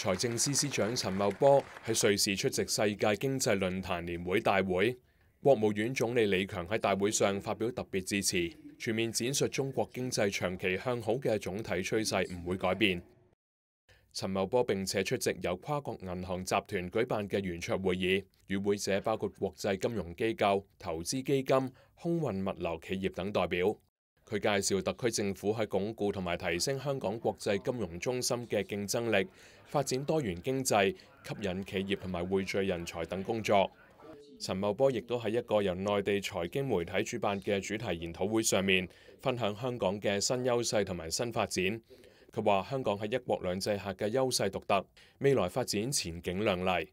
財政司司長陳茂波喺瑞士出席世界經濟論壇年會大會，國務院總理李強喺大會上發表特別致辭，全面展述中國經濟長期向好嘅總體趨勢唔會改變。陳茂波並且出席由跨國銀行集團舉辦嘅圆桌會議，與會者包括國際金融機構、投資基金、空運物流企業等代表。佢介紹特區政府喺鞏固同埋提升香港國際金融中心嘅競爭力、發展多元經濟、吸引企業同埋匯聚人才等工作。陳茂波亦都喺一個由內地財經媒體主辦嘅主題研討會上面分享香港嘅新優勢同埋新發展。佢話香港喺一國兩制下嘅優勢獨特，未來發展前景亮麗。